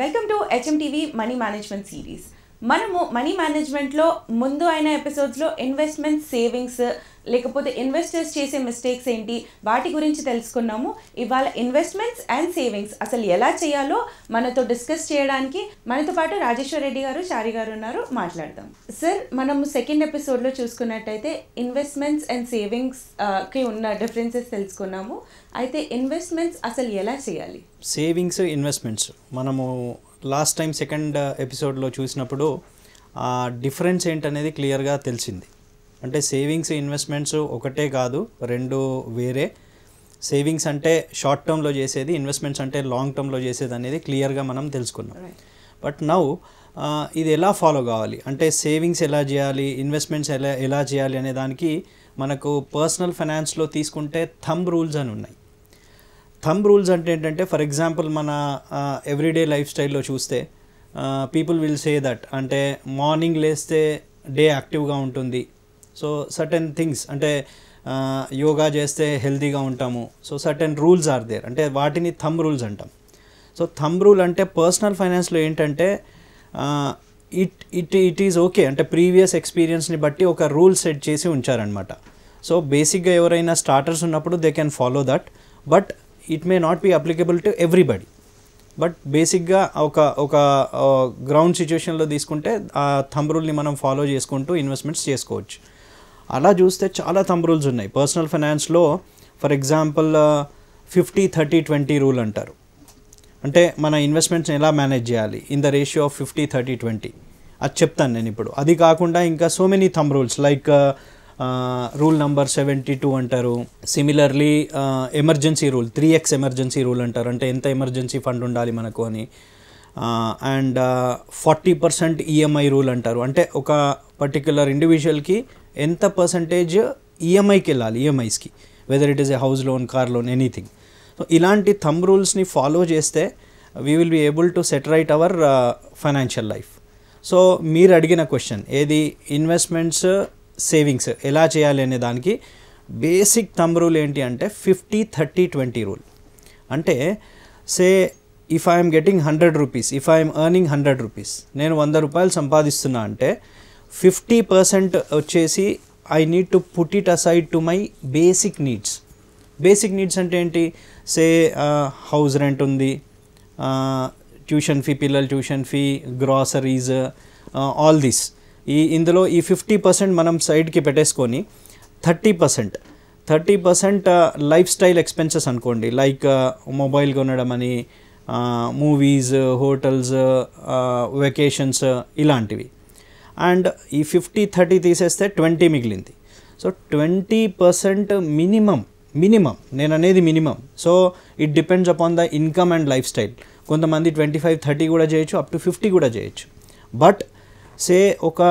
welcome to HMTV money management series మనము money మేనేజ్మెంట్లో ముందు అయిన ఎపిసోడ్స్లో ఇన్వెస్ట్మెంట్ సేవింగ్స్ లేకపోతే ఇన్వెస్టర్స్ చేసే మిస్టేక్స్ ఏంటి వాటి గురించి తెలుసుకున్నాము ఇవాళ ఇన్వెస్ట్మెంట్స్ అండ్ సేవింగ్స్ అసలు ఎలా చేయాలో మనతో డిస్కస్ చేయడానికి మనతో పాటు రాజేశ్వర్ రెడ్డి గారు చారి గారు ఉన్నారు మాట్లాడదాం సార్ మనము సెకండ్ ఎపిసోడ్లో చూసుకున్నట్టయితే ఇన్వెస్ట్మెంట్స్ అండ్ సేవింగ్స్కి ఉన్న డిఫరెన్సెస్ తెలుసుకున్నాము అయితే ఇన్వెస్ట్మెంట్స్ అసలు ఎలా చేయాలి సేవింగ్స్ ఇన్వెస్ట్మెంట్స్ మనము లాస్ట్ టైం సెకండ్ ఎపిసోడ్లో చూసినప్పుడు డిఫరెన్స్ ఏంటనేది క్లియర్గా తెలిసింది అంటే సేవింగ్స్ ఇన్వెస్ట్మెంట్స్ ఒకటే కాదు రెండు వేరే సేవింగ్స్ అంటే షార్ట్ టర్మ్లో చేసేది ఇన్వెస్ట్మెంట్స్ అంటే లాంగ్ టర్మ్లో చేసేది అనేది క్లియర్గా మనం తెలుసుకున్నాం బట్ నౌ ఇది ఎలా ఫాలో కావాలి అంటే సేవింగ్స్ ఎలా చేయాలి ఇన్వెస్ట్మెంట్స్ ఎలా ఎలా చేయాలి అనే దానికి మనకు పర్సనల్ ఫైనాన్స్లో తీసుకుంటే థమ్ రూల్స్ అని ఉన్నాయి థమ్ రూల్స్ అంటే ఏంటంటే ఫర్ ఎగ్జాంపుల్ మన ఎవ్రీడే లైఫ్ స్టైల్లో చూస్తే పీపుల్ విల్ సే దట్ అంటే మార్నింగ్ లేస్తే డే యాక్టివ్గా ఉంటుంది సో సర్టెన్ థింగ్స్ అంటే యోగా చేస్తే హెల్తీగా ఉంటాము so certain rules are there అంటే వాటిని థమ్ రూల్స్ అంటాం సో థమ్ రూల్ అంటే పర్సనల్ ఫైనాన్స్లో ఏంటంటే it it it is okay అంటే ప్రీవియస్ ఎక్స్పీరియన్స్ని బట్టి ఒక రూల్ సెట్ చేసి ఉంచారనమాట సో బేసిక్గా ఎవరైనా స్టార్టర్స్ ఉన్నప్పుడు they can follow that but it may not be applicable to everybody but బేసిక్గా ఒక ఒక గ్రౌండ్ సిచ్యువేషన్లో తీసుకుంటే ఆ థమ్ రూల్ని మనం ఫాలో చేసుకుంటూ ఇన్వెస్ట్మెంట్స్ చేసుకోవచ్చు అలా చూస్తే చాలా థంబ్ రూల్స్ ఉన్నాయి పర్సనల్ ఫైనాన్స్లో for example fifty thirty twenty rule అంటారు అంటే మన ఇన్వెస్ట్మెంట్స్ని ఎలా మేనేజ్ చేయాలి in the ratio of fifty thirty twenty అది చెప్తాను నేను ఇప్పుడు అది కాకుండా ఇంకా so many thumb rules like rule number seventy two అంటారు similarly emergency rule three X emergency rule అంటారు అంటే ఎంత ఎమర్జెన్సీ ఫండ్ ఉండాలి మనకు అని and forty percent EMI rule అంటారు అంటే ఒక పర్టిక్యులర్ ఇండివిజువల్కి ఎంత పర్సంటేజ్ ఈఎంఐకి e వెళ్ళాలి ఈఎంఐస్కి whether it is a house loan car loan anything so ఇలాంటి థమ్ రూల్స్ని ఫాలో చేస్తే we will be able to set right our financial life so మీరు అడిగిన క్వశ్చన్ ఏది ఇన్వెస్ట్మెంట్స్ సేవింగ్స్ ఎలా చేయాలి అనే దానికి బేసిక్ థమ్ రూల్ ఏంటి అంటే ఫిఫ్టీ థర్టీ ట్వంటీ రూల్ అంటే say if I'm getting hundred rupees if I'm earning hundred rupees నేను వంద రూపాయలు సంపాదిస్తున్నా అంటే ఫిఫ్టీ పర్సెంట్ వచ్చేసి I need to put it aside to my basic needs basic needs అంటే ఏంటి సే హౌస్ రెంట్ ఉంది ట్యూషన్ ఫీ పిల్లల tuition fee groceries all this ఈ ఇందులో ఈ ఫిఫ్టీ పర్సెంట్ మనం సైడ్కి పెట్టేసుకొని thirty percent thirty percent lifestyle expenses అనుకోండి లైక్ మొబైల్ కొనడం అని మూవీస్ హోటల్స్ వెకేషన్స్ ఇలాంటివి అండ్ ఈ ఫిఫ్టీ థర్టీ తీసేస్తే ట్వంటీ మిగిలింది so twenty percent minimum minimum నేను అనేది minimum so it depends upon the income and lifestyle కొంతమంది ట్వంటీ ఫైవ్ థర్టీ కూడా చేయొచ్చు అప్ టు ఫిఫ్టీ కూడా చేయొచ్చు బట్ సే ఒక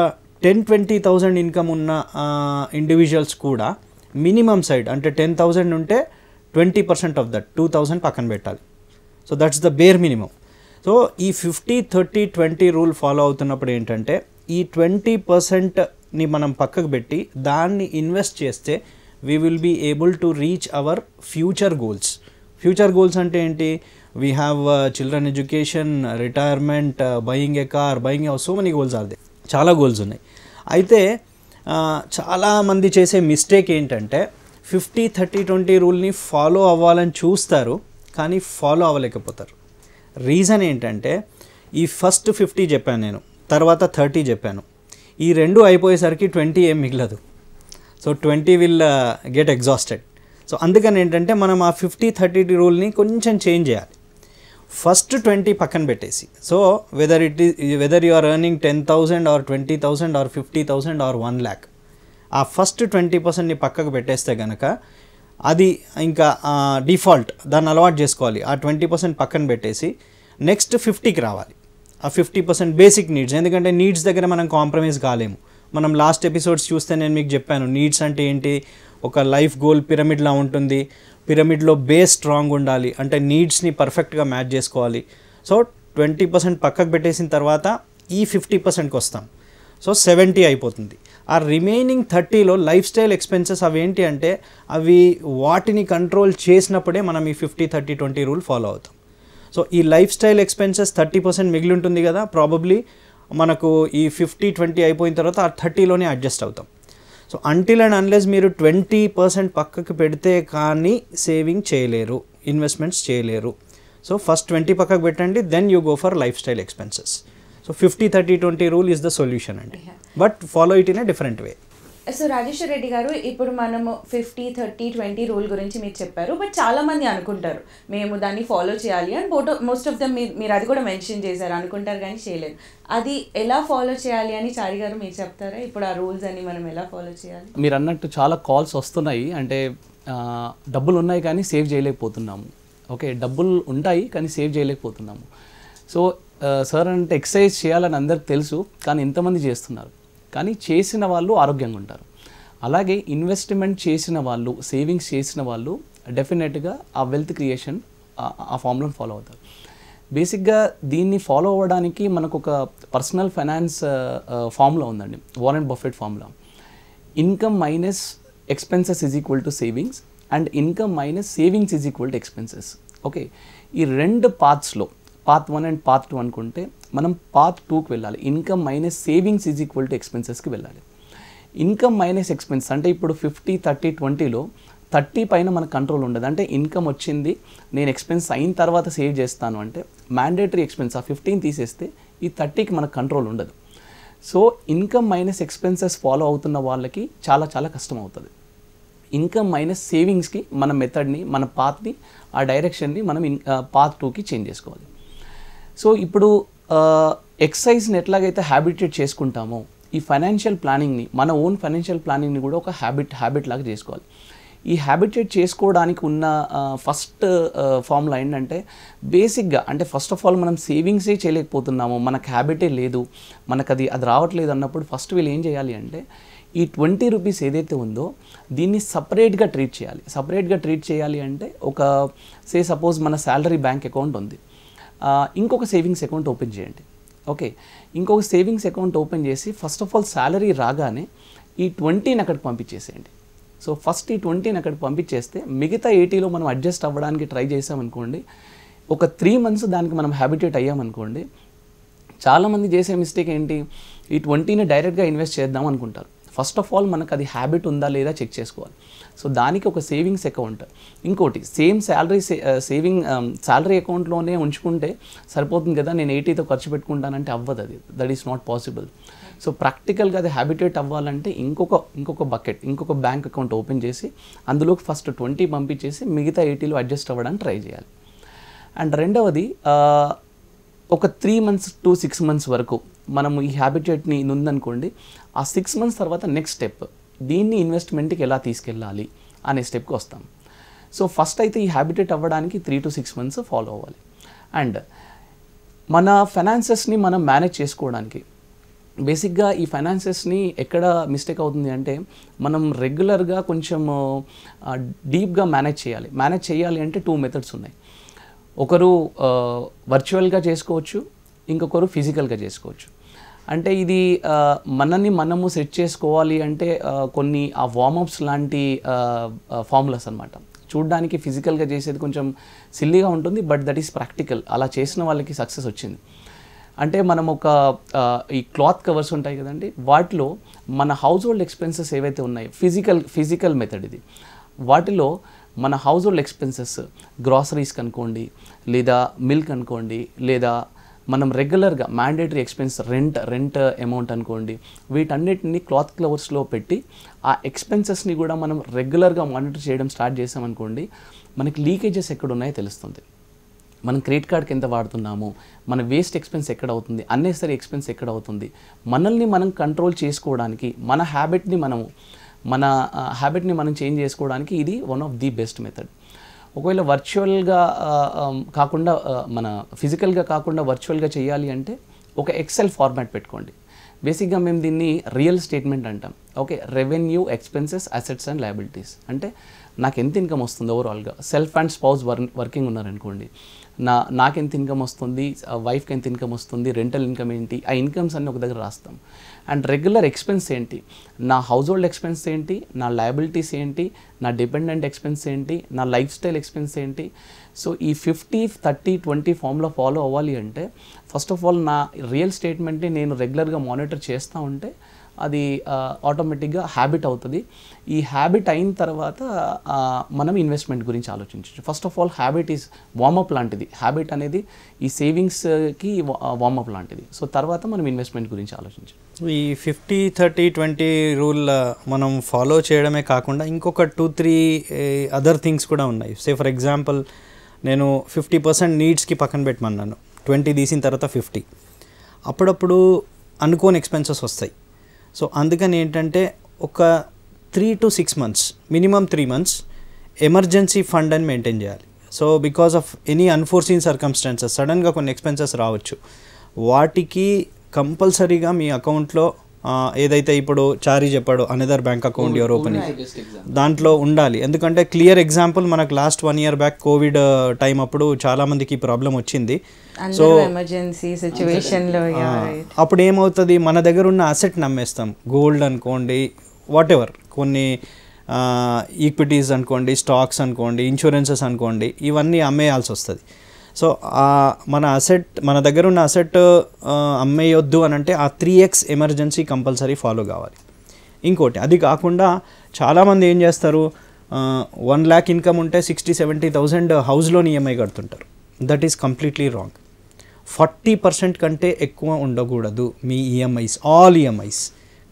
టెన్ ట్వంటీ థౌజండ్ ఇన్కమ్ ఉన్న ఇండివిజువల్స్ కూడా మినిమం సైడ్ అంటే టెన్ థౌజండ్ ఉంటే twenty percent of that two thousand పక్కన పెట్టాలి so that's the bare minimum so ఈ fifty thirty twenty rule follow అవుతున్నప్పుడు ఏంటంటే ఈ ట్వంటీ పర్సెంట్ని మనం పక్కకు పెట్టి దాన్ని ఇన్వెస్ట్ చేస్తే we will be able to reach our future goals future goals అంటే ఏంటి we have children education retirement buying a car buying so many goals అది చాలా గోల్స్ ఉన్నాయి అయితే uh, చాలామంది చేసే మిస్టేక్ ఏంటంటే ఫిఫ్టీ థర్టీ ట్వంటీ రూల్ని ఫాలో అవ్వాలని చూస్తారు కానీ ఫాలో అవ్వలేకపోతారు రీజన్ ఏంటంటే ఈ ఫస్ట్ ఫిఫ్టీ చెప్పాను నేను తర్వాత థర్టీ చెప్పాను ఈ రెండు అయిపోయేసరికి ట్వంటీ ఏం మిగలదు so twenty will get uh, exhausted so అందుకని ఏంటంటే మనం ఆ ఫిఫ్టీ థర్టీ రూల్ని కొంచెం చేంజ్ చేయాలి ఫస్ట్ ట్వంటీ పక్కన పెట్టేసి సో వెదర్ ఇట్ ఈ whether you are earning ten thousand or twenty thousand or fifty thousand or one lakh ఆ ఫస్ట్ ట్వంటీ పర్సెంట్ని పక్కకు పెట్టేస్తే కనుక అది ఇంకా డిఫాల్ట్ uh, దాన్ని అలవాటు చేసుకోవాలి ఆ ట్వంటీ పర్సెంట్ పక్కన పెట్టేసి నెక్స్ట్ ఫిఫ్టీకి రావాలి ఆ ఫిఫ్టీ పర్సెంట్ బేసిక్ నీడ్స్ ఎందుకంటే నీడ్స్ దగ్గర మనం కాంప్రమైజ్ కాలేము మనం లాస్ట్ ఎపిసోడ్స్ చూస్తే నేను మీకు చెప్పాను నీడ్స్ అంటే ఏంటి ఒక లైఫ్ గోల్ పిరమిడ్లా ఉంటుంది పిరమిడ్లో బేస్ స్ట్రాంగ్ ఉండాలి అంటే నీడ్స్ని పర్ఫెక్ట్గా మ్యాచ్ చేసుకోవాలి సో ట్వంటీ పర్సెంట్ పక్కకు పెట్టేసిన తర్వాత ఈ ఫిఫ్టీ పర్సెంట్కి వస్తాం సో సెవెంటీ అయిపోతుంది ఆ రిమైనింగ్ థర్టీలో లైఫ్ స్టైల్ ఎక్స్పెన్సెస్ అవి ఏంటి అంటే అవి వాటిని కంట్రోల్ చేసినప్పుడే మనం ఈ fifty thirty twenty rule follow అవుతాం సో ఈ lifestyle expenses thirty percent మిగిలి ఉంటుంది కదా ప్రాబబ్లీ మనకు ఈ ఫిఫ్టీ ట్వంటీ అయిపోయిన తర్వాత ఆ థర్టీలోనే అడ్జస్ట్ అవుతాం సో అంటిల్ అండ్ అన్లెస్ మీరు ట్వంటీ పర్సెంట్ పక్కకు పెడితే కానీ సేవింగ్ చేయలేరు ఇన్వెస్ట్మెంట్స్ చేయలేరు సో ఫస్ట్ ట్వంటీ పక్కకు పెట్టండి then you go for lifestyle expenses so fifty thirty twenty rule is the solution అండి but follow it in a different way so Rajeshwara Reddy garu ఇప్పుడు మనము ఫిఫ్టీ థర్టీ ట్వంటీ రూల్ గురించి మీరు చెప్పారు but చాలామంది అనుకుంటారు మేము దాన్ని ఫాలో చేయాలి అని ఫోటో మోస్ట్ ఆఫ్ దమ్ మీరు అది కూడా మెన్షన్ చేశారు అనుకుంటారు కానీ చేయలేదు అది ఎలా ఫాలో చేయాలి అని చారి గారు మీరు చెప్తారా ఇప్పుడు ఆ రూల్స్ అని మనం ఎలా ఫాలో చేయాలి మీరు అన్నట్టు చాలా కాల్స్ వస్తున్నాయి అంటే డబ్బులు ఉన్నాయి కానీ సేవ్ చేయలేకపోతున్నాము ఓకే డబ్బులు ఉంటాయి కానీ సేవ్ చేయలేకపోతున్నాము సో సార్ అంటే ఎక్సర్సైజ్ చేయాలని అందరికి తెలుసు కానీ ఎంతమంది చేస్తున్నారు కానీ చేసిన వాళ్ళు ఆరోగ్యంగా ఉంటారు అలాగే ఇన్వెస్ట్మెంట్ చేసిన వాళ్ళు సేవింగ్స్ చేసిన వాళ్ళు డెఫినెట్గా ఆ వెల్త్ క్రియేషన్ ఆ ఫార్ములను ఫాలో అవుతారు బేసిక్గా దీన్ని ఫాలో అవ్వడానికి మనకు ఒక పర్సనల్ ఫైనాన్స్ ఫార్ములా ఉందండి and Buffett formula income minus expenses is equal to savings and income minus savings is equal to expenses okay ఈ రెండు పార్ట్స్లో part one and part two అనుకుంటే మనం పార్ట్ టూకి వెళ్ళాలి income minus savings is equal to ఎక్స్పెన్సెస్కి వెళ్ళాలి income minus expense అంటే ఇప్పుడు ఫిఫ్టీ థర్టీ ట్వంటీలో థర్టీ పైన మనకు కంట్రోల్ ఉండదు అంటే ఇన్కమ్ వచ్చింది నేను ఎక్స్పెన్స్ అయిన తర్వాత సేవ్ చేస్తాను అంటే మ్యాండేటరీ ఎక్స్పెన్స్ ఆ ఫిఫ్టీన్ తీసేస్తే ఈ థర్టీకి మనకు కంట్రోల్ ఉండదు so income minus expenses follow అవుతున్న వాళ్ళకి చాలా చాలా కష్టం అవుతుంది ఇన్కమ్ మైనస్ సేవింగ్స్కి మన మెథడ్ని మన పాత్ని ఆ డైరెక్షన్ని మనం ఇన్ పాత్ టూకి చేంజ్ చేసుకోవాలి సో ఇప్పుడు ఎక్సర్సైజ్ని ఎట్లాగైతే హ్యాబిటేట్ చేసుకుంటామో ఈ ఫైనాన్షియల్ ప్లానింగ్ని మన ఓన్ ఫైనాన్షియల్ ప్లానింగ్ని కూడా ఒక హ్యాబిట్ హ్యాబిట్ లాగా చేసుకోవాలి ఈ హ్యాబిటేట్ చేసుకోవడానికి ఉన్న ఫస్ట్ ఫార్ములా ఏంటంటే బేసిక్గా అంటే ఫస్ట్ ఆఫ్ ఆల్ మనం సేవింగ్సే చేయలేకపోతున్నాము మనకు హ్యాబిటే లేదు మనకు అది అది రావట్లేదు అన్నప్పుడు ఫస్ట్ వీళ్ళు ఏం చేయాలి అంటే ఈ ట్వంటీ రూపీస్ ఏదైతే ఉందో దీన్ని సపరేట్గా ట్రీట్ చేయాలి సపరేట్గా ట్రీట్ చేయాలి అంటే ఒక సే సపోజ్ మన శాలరీ బ్యాంక్ అకౌంట్ ఉంది ఇంకొక సేవింగ్స్ అకౌంట్ ఓపెన్ చేయండి ఓకే ఇంకొక సేవింగ్స్ అకౌంట్ ఓపెన్ చేసి ఫస్ట్ ఆఫ్ ఆల్ శాలరీ రాగానే ఈ ట్వంటీని అక్కడికి పంపించేసేయండి సో ఫస్ట్ ఈ ట్వంటీని అక్కడికి పంపించేస్తే మిగతా ఎయిటీలో మనం అడ్జస్ట్ అవ్వడానికి ట్రై చేసామనుకోండి ఒక త్రీ మంత్స్ దానికి మనం హ్యాబిటేట్ అయ్యామనుకోండి చాలామంది చేసే మిస్టేక్ ఏంటి ఈ ట్వంటీని డైరెక్ట్గా ఇన్వెస్ట్ చేద్దాం అనుకుంటారు ఫస్ట్ ఆఫ్ ఆల్ మనకు అది హ్యాబిట్ ఉందా లేదా చెక్ చేసుకోవాలి సో దానికి ఒక సేవింగ్స్ అకౌంట్ ఇంకోటి సేమ్ శాలరీ సేవింగ్ శాలరీ అకౌంట్లోనే ఉంచుకుంటే సరిపోతుంది కదా నేను ఎయిటీతో ఖర్చు పెట్టుకుంటానంటే అవ్వదు అది that is not possible so ప్రాక్టికల్గా అది హ్యాబిటేట్ అవ్వాలంటే ఇంకొక ఇంకొక బకెట్ ఇంకొక బ్యాంక్ అకౌంట్ ఓపెన్ చేసి అందులోకి ఫస్ట్ ట్వంటీ పంపించేసి మిగతా ఎయిటీలో అడ్జస్ట్ అవ్వడానికి ట్రై చేయాలి అండ్ రెండవది uh, ఒక three months to six months వరకు మనము ఈ హ్యాబిటేట్ని ఉందనుకోండి ఆ సిక్స్ మంత్స్ తర్వాత నెక్స్ట్ స్టెప్ దీన్ని ఇన్వెస్ట్మెంట్కి ఎలా తీసుకెళ్ళాలి అనే స్టెప్కి వస్తాం సో ఫస్ట్ అయితే ఈ హ్యాబిటేట్ అవ్వడానికి three to six months follow అవ్వాలి అండ్ మన ఫైనాన్సెస్ని మనం మేనేజ్ చేసుకోవడానికి బేసిక్గా ఈ ఫైనాన్సెస్ని ఎక్కడ మిస్టేక్ అవుతుంది అంటే మనం రెగ్యులర్గా కొంచెం డీప్గా మేనేజ్ చేయాలి మేనేజ్ చేయాలి అంటే టూ మెథడ్స్ ఉన్నాయి ఒకరు వర్చువల్గా చేసుకోవచ్చు ఇంకొకరు ఫిజికల్గా చేసుకోవచ్చు అంటే ఇది మనని మనము సెట్ చేసుకోవాలి అంటే కొన్ని ఆ వార్మప్స్ లాంటి ఫార్ములాస్ అనమాట చూడడానికి ఫిజికల్గా చేసేది కొంచెం సిల్లీగా ఉంటుంది బట్ దట్ ఈస్ ప్రాక్టికల్ అలా చేసిన వాళ్ళకి సక్సెస్ వచ్చింది అంటే మనం ఒక ఈ క్లాత్ కవర్స్ ఉంటాయి కదండి వాటిలో మన హౌస్ హోల్డ్ ఎక్స్పెన్సెస్ ఏవైతే ఉన్నాయో ఫిజికల్ ఫిజికల్ మెథడ్ ఇది వాటిలో మన హౌస్ హోల్డ్ ఎక్స్పెన్సెస్ గ్రాసరీస్ కనుకోండి లేదా మిల్క్ అనుకోండి లేదా మనం రెగ్యులర్గా mandatory expense rent rent amount అనుకోండి వీటన్నిటిని క్లాత్ క్లవర్స్లో పెట్టి ఆ ఎక్స్పెన్సెస్ని కూడా మనం రెగ్యులర్గా మానిటర్ చేయడం స్టార్ట్ చేసామనుకోండి మనకి లీకేజెస్ ఎక్కడ ఉన్నాయో తెలుస్తుంది మనం క్రెడిట్ కార్డ్కి ఎంత వాడుతున్నాము మన వేస్ట్ ఎక్స్పెన్స్ ఎక్కడ అవుతుంది అన్నేసరి ఎక్స్పెన్స్ ఎక్కడ అవుతుంది మనల్ని మనం కంట్రోల్ చేసుకోవడానికి మన హ్యాబిట్ని మనము మన హ్యాబిట్ని మనం చేంజ్ చేసుకోవడానికి ఇది one of the best method ఒకవేళ వర్చువల్గా కాకుండా మన ఫిజికల్గా కాకుండా వర్చువల్గా చేయాలి అంటే ఒక ఎక్సెల్ ఫార్మాట్ పెట్టుకోండి బేసిక్గా మేము దీన్ని రియల్ స్టేట్మెంట్ అంటాం okay revenue expenses assets and liabilities అంటే నాకు ఎంత ఇన్కమ్ వస్తుంది ఓవరాల్గా సెల్ఫ్ అండ్ స్పౌస్ వర్ వర్కింగ్ ఉన్నారనుకోండి నా నాకు ఎంత ఇన్కమ్ వస్తుంది వైఫ్కి ఎంత ఇన్కమ్ వస్తుంది రెంటల్ ఇన్కమ్ ఏంటి ఆ ఇన్కమ్స్ అన్నీ ఒక దగ్గర రాస్తాం అండ్ రెగ్యులర్ ఎక్స్పెన్స్ ఏంటి నా హౌస్ హోల్డ్ ఎక్స్పెన్స్ ఏంటి నా లయబిలిటీస్ ఏంటి నా డిపెండెంట్ ఎక్స్పెన్స్ ఏంటి నా లైఫ్ స్టైల్ ఎక్స్పెన్స్ ఏంటి సో ఈ ఫిఫ్టీ థర్టీ ట్వంటీ ఫామ్లో ఫాలో అవ్వాలి అంటే ఫస్ట్ ఆఫ్ ఆల్ నా రియల్ స్టేట్మెంట్ని నేను రెగ్యులర్గా మానిటర్ చేస్తూ ఉంటే అది ఆటోమేటిక్గా హ్యాబిట్ అవుతుంది ఈ హ్యాబిట్ అయిన తర్వాత మనం ఇన్వెస్ట్మెంట్ గురించి ఆలోచించవచ్చు first of all habit is warm up లాంటిది హ్యాబిట్ అనేది ఈ సేవింగ్స్కి వార్మప్ లాంటిది సో తర్వాత మనం ఇన్వెస్ట్మెంట్ గురించి ఆలోచించు ఈ ఫిఫ్టీ థర్టీ ట్వంటీ రూల్ మనం ఫాలో చేయడమే కాకుండా ఇంకొక టూ త్రీ అదర్ థింగ్స్ కూడా ఉన్నాయి సే ఫర్ ఎగ్జాంపుల్ నేను ఫిఫ్టీ పర్సెంట్ నీడ్స్కి పక్కన పెట్టమన్నాను ట్వంటీ తీసిన తర్వాత ఫిఫ్టీ అప్పుడప్పుడు అనుకోని ఎక్స్పెన్సెస్ వస్తాయి సో అందుకని ఏంటంటే ఒక three to six months minimum three months emergency fund అని మెయింటైన్ చేయాలి so because of any unforeseen circumstances సడన్గా కొన్ని ఎక్స్పెన్సెస్ రావచ్చు వాటికి కంపల్సరీగా మీ అకౌంట్లో ఏదైతే ఇప్పుడు చారీ చెప్పాడు another bank account your opening దాంట్లో ఉండాలి ఎందుకంటే క్లియర్ ఎగ్జాంపుల్ మనకు last one year back Covid time అప్పుడు చాలా మందికి ప్రాబ్లం వచ్చింది సో ఎమర్జెన్సీ అప్పుడు ఏమవుతుంది మన దగ్గర ఉన్న అసెట్ నమ్మేస్తాం గోల్డ్ అనుకోండి వాట్ ఎవర్ కొన్ని ఈక్విటీస్ అనుకోండి స్టాక్స్ అనుకోండి ఇన్సూరెన్సెస్ అనుకోండి ఇవన్నీ అమ్మేయాల్సి వస్తుంది సో మన అసెట్ మన దగ్గర ఉన్న అసెట్ అమ్మేయొద్దు అని అంటే ఆ three X emergency compulsory follow కావాలి ఇంకోటి అది కాకుండా చాలామంది ఏం చేస్తారు వన్ ల్యాక్ ఇన్కమ్ ఉంటే sixty seventy thousand house EMI కడుతుంటారు that is completely wrong forty percent కంటే ఎక్కువ ఉండకూడదు మీ EMIs all EMIs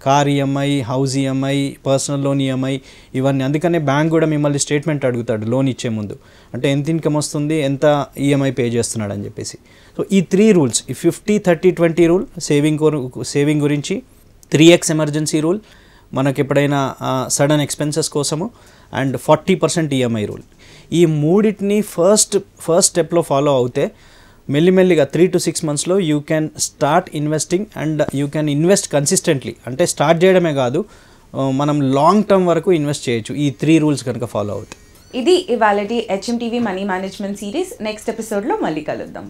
car EMI house EMI personal loan EMI ఇవన్నీ అందుకనే బ్యాంక్ కూడా మిమ్మల్ని స్టేట్మెంట్ అడుగుతాడు లోన్ ఇచ్చే ముందు అంటే ఎంత ఇన్కమ్ వస్తుంది ఎంత ఈఎంఐ పే చేస్తున్నాడు అని చెప్పేసి సో ఈ త్రీ రూల్స్ ఈ fifty thirty twenty rule saving saving గురించి త్రీ ఎక్స్ ఎమర్జెన్సీ రూల్ మనకి ఎప్పుడైనా సడన్ ఎక్స్పెన్సెస్ కోసము and forty percent EMI rule ఈ మూడింటిని ఫస్ట్ ఫస్ట్ స్టెప్లో ఫాలో అవుతే మెల్లిమెల్లిగా త్రీ టు సిక్స్ మంత్స్లో you can start investing and you can invest consistently అంటే స్టార్ట్ చేయడమే కాదు మనం లాంగ్ టర్మ్ వరకు ఇన్వెస్ట్ చేయొచ్చు ఈ త్రీ రూల్స్ కనుక ఫాలో అవుతాయి ఇది ఇవాళ HMTV money management series next ఎపిసోడ్లో మళ్ళీ కలుద్దాం